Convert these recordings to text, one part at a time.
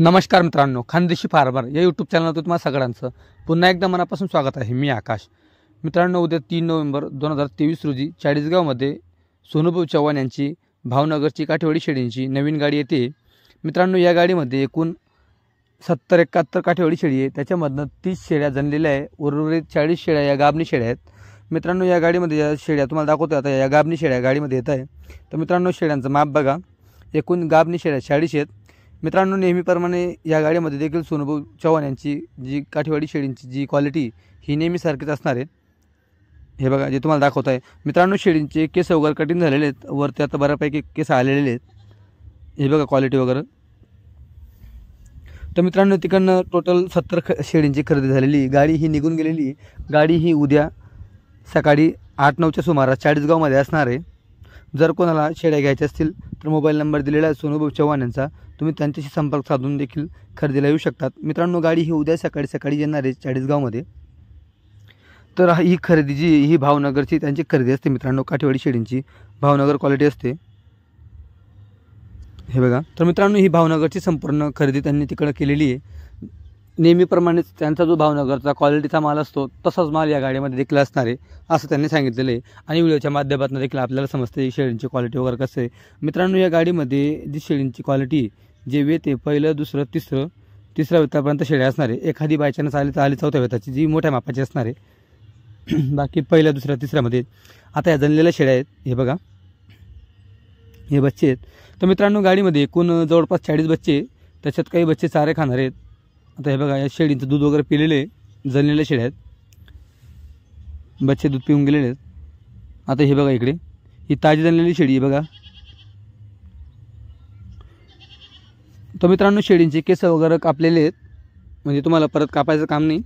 नमस्कार मित्रांनो खानदेशी फार्मर या यूट्यूब चॅनलवर तुम्हाला सगळ्यांचं पुन्हा एकदा मनापासून स्वागत आहे मी आकाश मित्रांनो उद्या तीन नोव्हेंबर दोन हजार तेवीस रोजी चाळीसगावमध्ये सोनूभाऊ चव्हाण यांची भावनगरची काठेवाडी शेळींची नवीन गाडी येते मित्रांनो या गाडीमध्ये एकूण सत्तर एकाहत्तर काठेवाडी शेळी आहे त्याच्यामधनं तीस शेळ्या जनलेल्या आहे उर्वरित चाळीस शेळ्या या गाबणी शेळ्या आहेत मित्रांनो या गाडीमध्ये या शेळ्या तुम्हाला दाखवतो आता या गाबणी शेळ्या गाडीमध्ये येत आहे तर मित्रांनो शेळ्यांचं माप बघा एकूण गाबणी शेळ्या चाळीस आहेत मित्रांनो नेहमीप्रमाणे या गाडीमध्ये देखील सोनभाऊ चव्हाण यांची जी काठीवाडी शेडींची जी क्वालिटी ही नेहमीसारखीच असणार आहे हे बघा जे तुम्हाला दाखवत आहे मित्रांनो शेडींचे केस वगैरे कठीण झालेले आहेत वरती आता बऱ्यापैकी केस आलेले आहेत हे बघा क्वालिटी वगैरे तर मित्रांनो तिकडनं टोटल सत्तर ख शेडींची खरेदी झालेली गाडी ही निघून गेलेली गाडी ही उद्या सकाळी आठ नऊच्या सुमारास चाळीसगावमध्ये असणार आहे जर कोणाला शेड्या घ्यायच्या असतील तर मोबाईल नंबर दिलेला आहे सोनूभाऊ चव्हाण यांचा तुम्ही त्यांच्याशी संपर्क साधून देखील खरेदीला येऊ शकतात मित्रांनो गाडी ही उद्या सकाळी सकाळी येणार आहे चाळीसगावमध्ये तर ही खरेदी जी ही भावनगरची त्यांची खरेदी असते मित्रांनो काठेवाडी शेडींची भावनगर क्वालिटी असते हे बघा तर मित्रांनो ही भावनगरची संपूर्ण खरेदी त्यांनी तिकडं केलेली आहे नेहमीप्रमाणेच त्यांचा जो भावनगरचा क्वालिटीचा माल असतो तसाच माल या गाडीमध्ये देखील असणार आहे असं त्यांनी सांगितलेलं आहे आणि व्हिडिओच्या माध्यमातून देखील आपल्याला समजते की शेळींची क्वालिटी वगैरे कसं आहे मित्रांनो या गाडीमध्ये जी शेळींची क्वालिटी जे वेते पहिलं दुसरं तिसरं तिसऱ्या वेतापर्यंत शेळी असणार आहे एखादी बायचान्स आली तर आली चौथ्या वेताची जी मोठ्या मापाची असणार आहे बाकी पहिल्या दुसऱ्या तिसऱ्यामध्ये आता या जणलेल्या शेळ्या आहेत हे बघा हे बच्चे आहेत तर मित्रांनो गाडीमध्ये एकूण जवळपास चाळीस बच्चे त्याच्यात काही बच्चे चारे खाणार आहेत आता हे बघा या शेळींचं दूध वगैरे पिलेले आहे जळलेल्या आहेत बच्चे दूध पिऊन गेलेले आहेत आता हे बघा इकडे ही ताजी जळलेली शेळी आहे बघा तर मित्रांनो शेळींचे केस वगैरे कापलेले आहेत म्हणजे तुम्हाला परत कापायचं काम नाही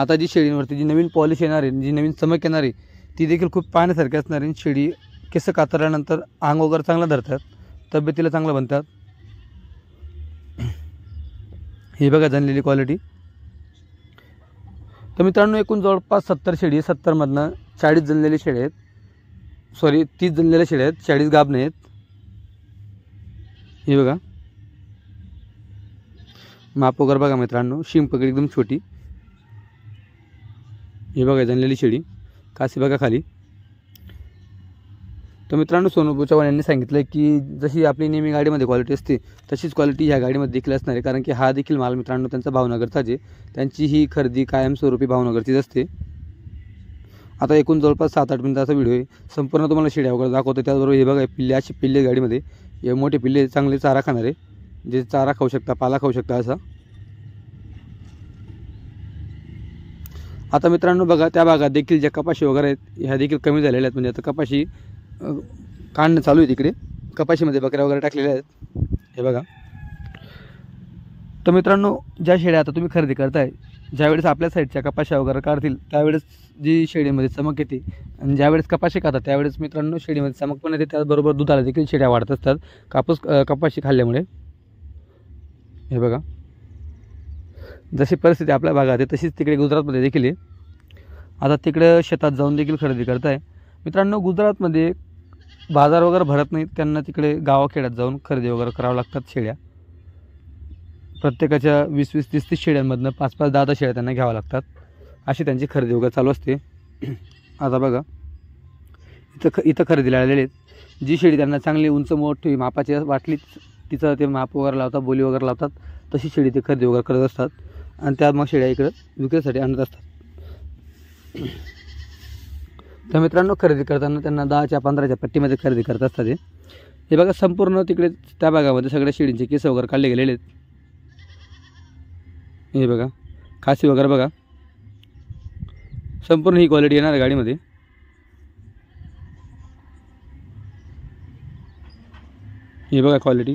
आता जी शेळींवरती जी नवीन पॉलिश येणार आहे जी नवीन चमक येणार आहे ती देखील खूप पाण्यासारखी असणार आहे शेळी केसं कातरल्यानंतर आंग वगैरे चांगला धरतात तब्येतीला चांगलं बनतात ही बघा जणलेली क्वालिटी तर मित्रांनो एकूण जवळपास सत्तर शेळी आहे सत्तरमधनं चाळीस जनलेले शेळे आहेत सॉरी तीस जनलेल्या शेळ्या आहेत चाळीस नाही आहेत हे बघा माप वगैरे बघा मित्रांनो शिंग एकदम छोटी हे बघा जनलेली शेळी कासी बघा खाली तर मित्रांनो सोनू चव्हाण यांनी सांगितलं की जशी आपली नेहमी गाडीमध्ये क्वालिटी असते तशीच क्वालिटी ह्या गाडीमध्ये देखील असणार आहे कारण की हा देखील माल मित्रांनो त्यांचा भावनगरचाच आहे त्यांची ही खरेदी कायमस्वरूपी भावनगरचीच असते आता एकूण जवळपास सात आठ मिनिटाचा व्हिडिओ आहे संपूर्ण तुम्हाला शिड्या वगैरे दाखवतो त्याचबरोबर हे बघा पिल्ले अशी पिल्ले गाडीमध्ये हे मोठे पिल्ले चांगले चारा खाणारे जे चारा खाऊ शकता पाला खाऊ शकता असा आता मित्रांनो बघा त्या भागात देखील ज्या कपाशी वगैरे आहेत ह्या देखील कमी झालेल्या आहेत म्हणजे आता कपाशी काढणं चालू आहे तिकडे कपाशीमध्ये बकऱ्या वगैरे टाकलेल्या आहेत हे बघा तर मित्रांनो ज्या शेळ्या आता तुम्ही खरेदी करताय ज्यावेळेस आपल्या साईडच्या कपाशा वगैरे काढतील त्यावेळेस जी शेळीमध्ये चमक येते आणि ज्यावेळेस कपाशी खातात त्यावेळेस मित्रांनो शेळीमध्ये चमक पण येते त्याचबरोबर दुधाला देखील शेळ्या वाढत असतात कापूस कपाशी खाल्ल्यामुळे हे बघा जशी परिस्थिती आपल्या भागात आहे तशीच तिकडे गुजरातमध्ये देखील आहे आता तिकडे शेतात जाऊन देखील खरेदी करताय मित्रांनो गुजरातमध्ये बाजार वगैरे भरत नाहीत त्यांना तिकडे गावाखेड्यात जाऊन खरेदी वगैरे करावं लागतात शेळ्या प्रत्येकाच्या वीस वीस तीस तीस शेळ्यांमधनं पाच पाच दहा दहा शेळ्या त्यांना घ्याव्या लागतात अशी त्यांची खरेदी वगैरे चालू असते आता बघा इथं ख इथं खरेदीला आलेले आहेत जी शेळी त्यांना चांगली उंच मोठी मापाची वाटली तिचं ते माप वगैरे लावतात बोली वगैरे लावतात तशी शेळी ते खरेदी वगैरे करत असतात आणि त्या मग शेळ्या इकडं विक्रीसाठी आणत असतात तर मित्रांनो खरेदी करताना त्यांना दहाच्या पंधराच्या पट्टीमध्ये खरेदी करत असतात हे हे बघा संपूर्ण तिकडे त्या भागामध्ये सगळ्या शिडींचे केस वगैरे काढले गेलेले आहेत हे बघा खासी वगैरे बघा संपूर्ण ही क्वालिटी येणार आहे गाडीमध्ये हे बघा क्वालिटी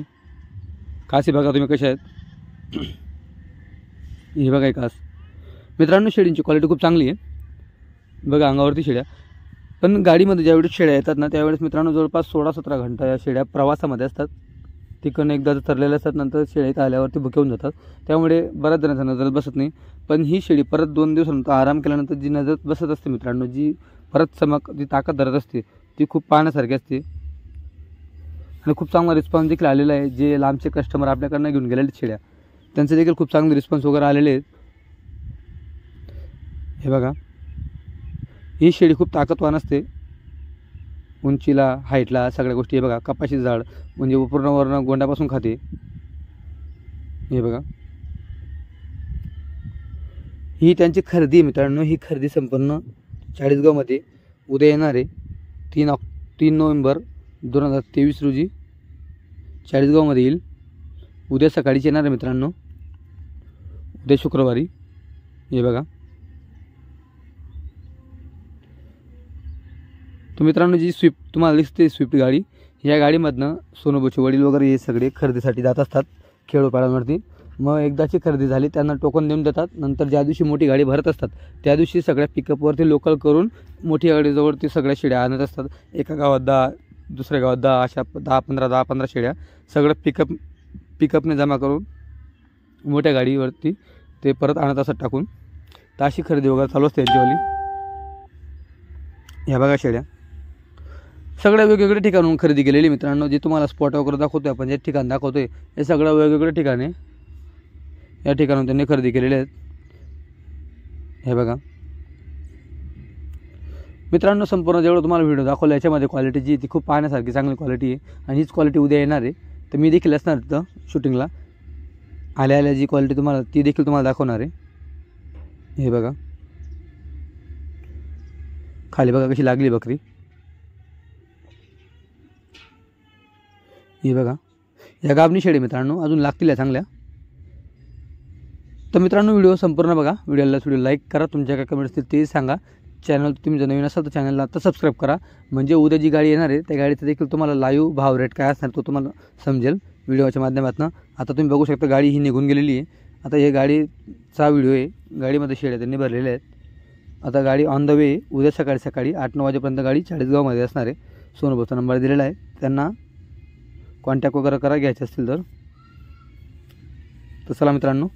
कासी बघा तुम्ही कशा आहेत हे बघा कास मित्रांनो शेडींची क्वालिटी खूप चांगली आहे बघा अंगावरती शेड्या पण गाडीमध्ये ज्यावेळेस शेळ्या येतात ना त्यावेळेस मित्रांनो जवळपास सोळा सतरा घंटा या शेळ्या प्रवासामध्ये असतात तिकडनं एकदा ठरलेले असतात नंतर शेळीत आल्यावरती भुकेवून जातात त्यामुळे बऱ्याच जणांचा नजर बसत नाही पण ही शेळी परत दोन दिवसानंतर आराम केल्यानंतर जी नजर बसत असते मित्रांनो जी परत चमक जी ताकद धरत असते ती खूप पाहण्यासारखी असते आणि खूप चांगला रिस्पॉन्स देखील आलेला आहे जे लांबचे कस्टमर आपल्याकडनं घेऊन गेलेले शेळ्या त्यांचे देखील खूप चांगले रिस्पॉन्स वगैरे आलेले आहेत हे बघा ही शेळी खूप ताकदवान असते उंचीला हाईटला सगळ्या गोष्टी हे बघा कपाशी झाड म्हणजे पूर्ण वर्ण गोंडापासून खाते हे बघा ही त्यांची खरेदी मित्रांनो ही खरेदी संपन्न चाळीसगावमध्ये उद्या येणार आहे तीन ऑक् तीन नोव्हेंबर दोन हजार तेवीस रोजी चाळीसगावमध्ये येईल उद्या सकाळीच येणार आहे मित्रांनो उद्या शुक्रवारी हे बघा तर मित्रांनो जी स्विफ्ट तुम्हाला दिसते स्विफ्ट गाडी या गाडीमधनं सोनोबाचे वडील वगैरे हे सगळे खरेदीसाठी जात असतात खेडोपाड्यांवरती मग एकदाची खरेदी झाली त्यांना टोकन देऊन देतात नंतर ज्या दिवशी मोठी गाडी भरत असतात त्या दिवशी सगळ्या पिकअपवरती लोकल करून मोठी गाडीजवळ ती सगळ्या शेड्या आणत असतात एका गावात दहा दुसऱ्या गावात दहा अशा दहा पंधरा दहा पंधरा शेड्या सगळं पिकअप पिकअपने जमा करून मोठ्या गाडीवरती ते परत आणत असतात टाकून तर अशी खरेदी वगैरे चालू असते त्यांच्यावाली ह्या बघा शेड्या सगळ्या वेगवेगळ्या ठिकाणून खरेदी केलेली मित्रांनो जे तुम्हाला स्पॉट वगैरे दाखवतो आपण जे ठिकाण दाखवतो हे सगळं वेगवेगळ्या ठिकाणे या ठिकाणून त्यांनी खरेदी केलेले आहेत हे बघा मित्रांनो संपूर्ण जेवढं तुम्हाला व्हिडिओ दाखवला याच्यामध्ये क्वालिटी जी ती खूप पाहण्यासारखी चांगली क्वालिटी आहे आणि हीच क्वालिटी उद्या येणार आहे तर मी देखील असणार तिथं शूटिंगला आल्या आल्या जी क्वालिटी तुम्हाला ती देखील तुम्हाला दाखवणार आहे हे बघा खाली बघा कशी लागली बकरी हे बघा या शेड शेळी मित्रांनो अजून लागतील या चांगल्या तर मित्रांनो व्हिडिओ संपूर्ण बघा व्हिडिओला व्हिडिओ लाईक करा तुमच्या काय कमेंट असतील ते सांगा चॅनल तुम्ही जर नवीन असाल तर चॅनलला आता सबस्क्राईब करा म्हणजे उद्या जी गाडी येणार आहे त्या गाडीचं देखील तुम्हाला लाईव्ह भाव रेट काय असणार तो तुम्हाला समजेल व्हिडिओच्या माध्यमातून आता तुम्ही बघू शकता गाडी ही निघून गेलेली आहे आता हे गाडीचा व्हिडिओ आहे गाडीमध्ये शेड त्यांनी भरलेले आहेत आता गाडी ऑन द वे उद्या सकाळी सकाळी आठ नऊ वाजेपर्यंत गाडी चाळीसगावमध्ये असणार आहे सोनोबाचा नंबर दिलेला आहे त्यांना कॉन्टॅक्ट वगैरे करा घ्यायचे असतील तर चला मित्रांनो